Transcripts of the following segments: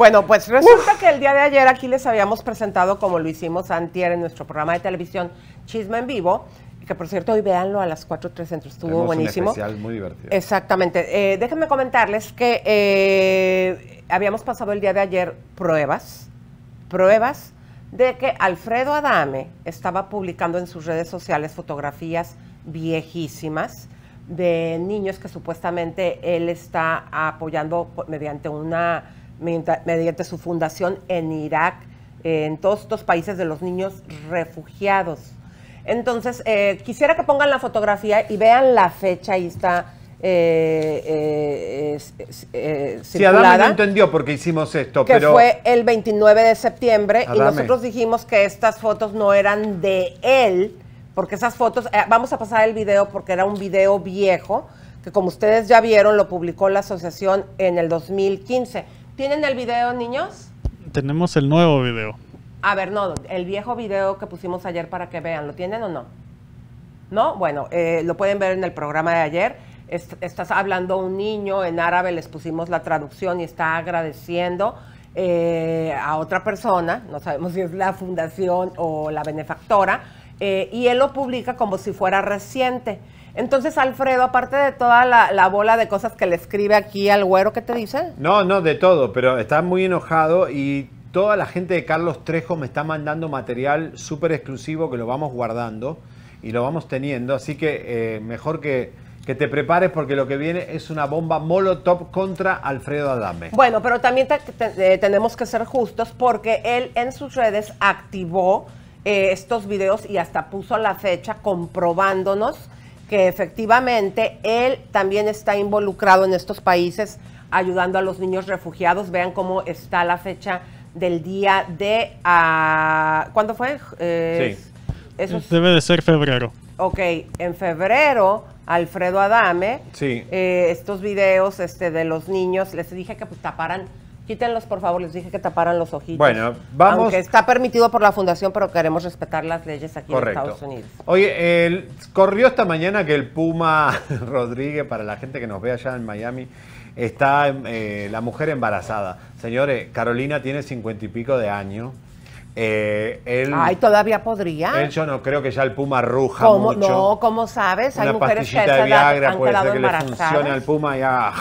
Bueno, pues resulta que el día de ayer aquí les habíamos presentado, como lo hicimos antier en nuestro programa de televisión Chisme en Vivo, que por cierto hoy véanlo a las 4.3 Centro, estuvo buenísimo. Un especial muy divertido. Exactamente. Eh, déjenme comentarles que eh, habíamos pasado el día de ayer pruebas, pruebas de que Alfredo Adame estaba publicando en sus redes sociales fotografías viejísimas de niños que supuestamente él está apoyando mediante una mediante su fundación en Irak, en todos estos países de los niños refugiados. Entonces, eh, quisiera que pongan la fotografía y vean la fecha, ahí está. Eh, eh, eh no entendió por qué hicimos esto, que pero... fue el 29 de septiembre y nosotros dijimos que estas fotos no eran de él, porque esas fotos, eh, vamos a pasar el video porque era un video viejo, que como ustedes ya vieron lo publicó la asociación en el 2015 ¿Tienen el video, niños? Tenemos el nuevo video. A ver, no, el viejo video que pusimos ayer para que vean, ¿lo tienen o no? ¿No? Bueno, eh, lo pueden ver en el programa de ayer. estás hablando un niño, en árabe les pusimos la traducción y está agradeciendo eh, a otra persona, no sabemos si es la fundación o la benefactora, eh, y él lo publica como si fuera reciente. Entonces, Alfredo, aparte de toda la, bola de cosas que le escribe aquí al güero, ¿qué te dice? No, no, de todo, pero está muy enojado y toda la gente de Carlos Trejo me está mandando material súper exclusivo que lo vamos guardando y lo vamos teniendo, así que eh, mejor que, que te prepares porque lo que viene es una bomba molotov contra Alfredo Adame. Bueno, pero también eh, tenemos que ser justos porque él en sus redes activó eh, estos videos y hasta puso la fecha comprobándonos efectivamente él también está involucrado en estos países ayudando a los niños refugiados. Vean cómo está la fecha del día de... Ah, ¿Cuándo fue? Eh, sí. Debe de ser febrero. Ok, en febrero, Alfredo Adame, sí. Eh, estos videos este, de los niños, les dije que pues taparan Quítenlos, por favor, les dije que taparan los ojitos. Bueno, vamos. Aunque está permitido por la fundación, pero queremos respetar las leyes aquí en Estados Unidos. Oye, corrió esta mañana que el Puma Rodríguez, para la gente que nos ve allá en Miami, está eh, la mujer embarazada. Señores, Carolina tiene cincuenta y pico de años. Eh, Ay, todavía podría. yo no creo que ya el puma ruja mucho. No, ¿cómo sabes? Hay mujeres que de Viagra puede ser que le funcione al puma ya.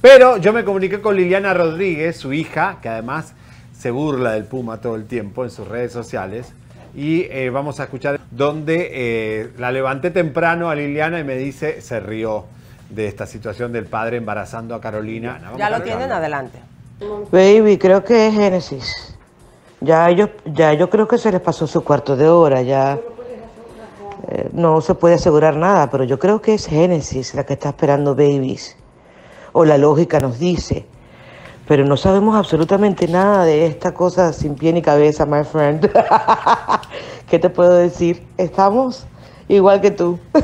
Pero yo me comuniqué con Liliana Rodríguez, su hija, que además se burla del Puma todo el tiempo en sus redes sociales. Y eh, vamos a escuchar donde eh, la levanté temprano a Liliana y me dice, se rió de esta situación del padre embarazando a Carolina. ya lo tienen adelante. Baby, creo que es Génesis. Ya ellos, ya yo creo que se les pasó su cuarto de hora, ya eh, no se puede asegurar nada, pero yo creo que es Génesis la que está esperando babies o la lógica nos dice. Pero no sabemos absolutamente nada de esta cosa sin pie ni cabeza, my friend. ¿Qué te puedo decir? Estamos igual que tú.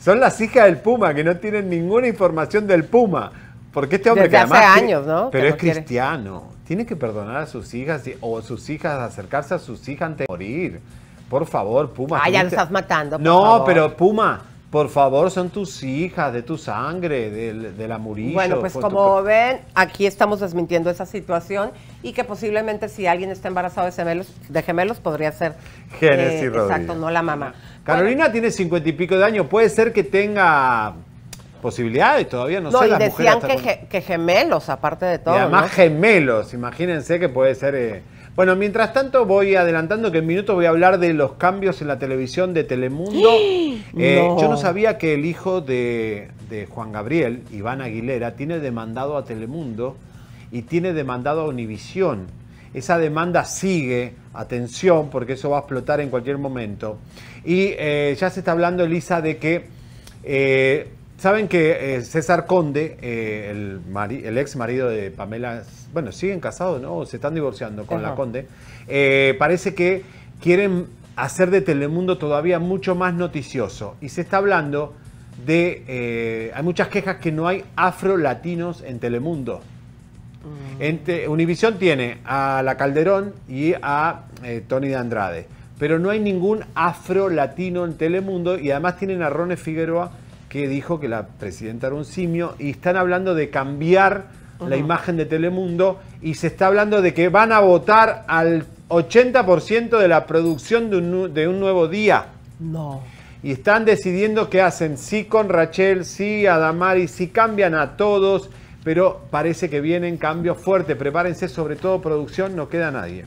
Son las hijas del Puma, que no tienen ninguna información del Puma. Porque este hombre que hace años, ¿no? Pero es cristiano. Tiene que perdonar a sus hijas o sus hijas acercarse a sus hijas antes de morir. Por favor, Puma. Ah, ya lo estás matando. no, pero Puma, por favor, son tus hijas, de tu sangre, de la murillo. Bueno, pues como ven, aquí estamos desmintiendo esa situación y que posiblemente si alguien está embarazado de gemelos, de gemelos podría ser Genesis eh, Exacto, no la mamá. Carolina tiene cincuenta y pico de años, puede ser que tenga posibilidades todavía no, sé. decían que, gemelos, aparte de todo. Y además gemelos, imagínense que puede ser. Eh. Bueno, mientras tanto voy adelantando que en minuto voy a hablar de los cambios en la televisión de Telemundo. Eh, yo no sabía que el hijo de, Juan Gabriel, Iván Aguilera, tiene demandado a Telemundo y tiene demandado a Univisión. Esa demanda sigue, atención, porque eso va a explotar en cualquier momento. Y eh, ya se está hablando, Elisa, de que Saben que eh, César Conde, eh, el, ex marido de Pamela, bueno, siguen casados, ¿no? Se están divorciando con la Conde. Eh, parece que quieren hacer de Telemundo todavía mucho más noticioso. Y se está hablando de. hay muchas quejas que no hay afro-latinos en Telemundo. Mm. Univisión tiene a La Calderón y a Tony de Andrade. Pero no hay ningún afro-latino en Telemundo y además tienen a Roné Figueroa que dijo que la presidenta era un simio y están hablando de cambiar la imagen de Telemundo y se está hablando de que van a votar al 80% de la producción de un, nuevo día. No. Y están decidiendo qué hacen, sí con Rachel, sí Adamari, sí cambian a todos, pero parece que vienen cambios fuertes. Prepárense, sobre todo producción, no queda nadie.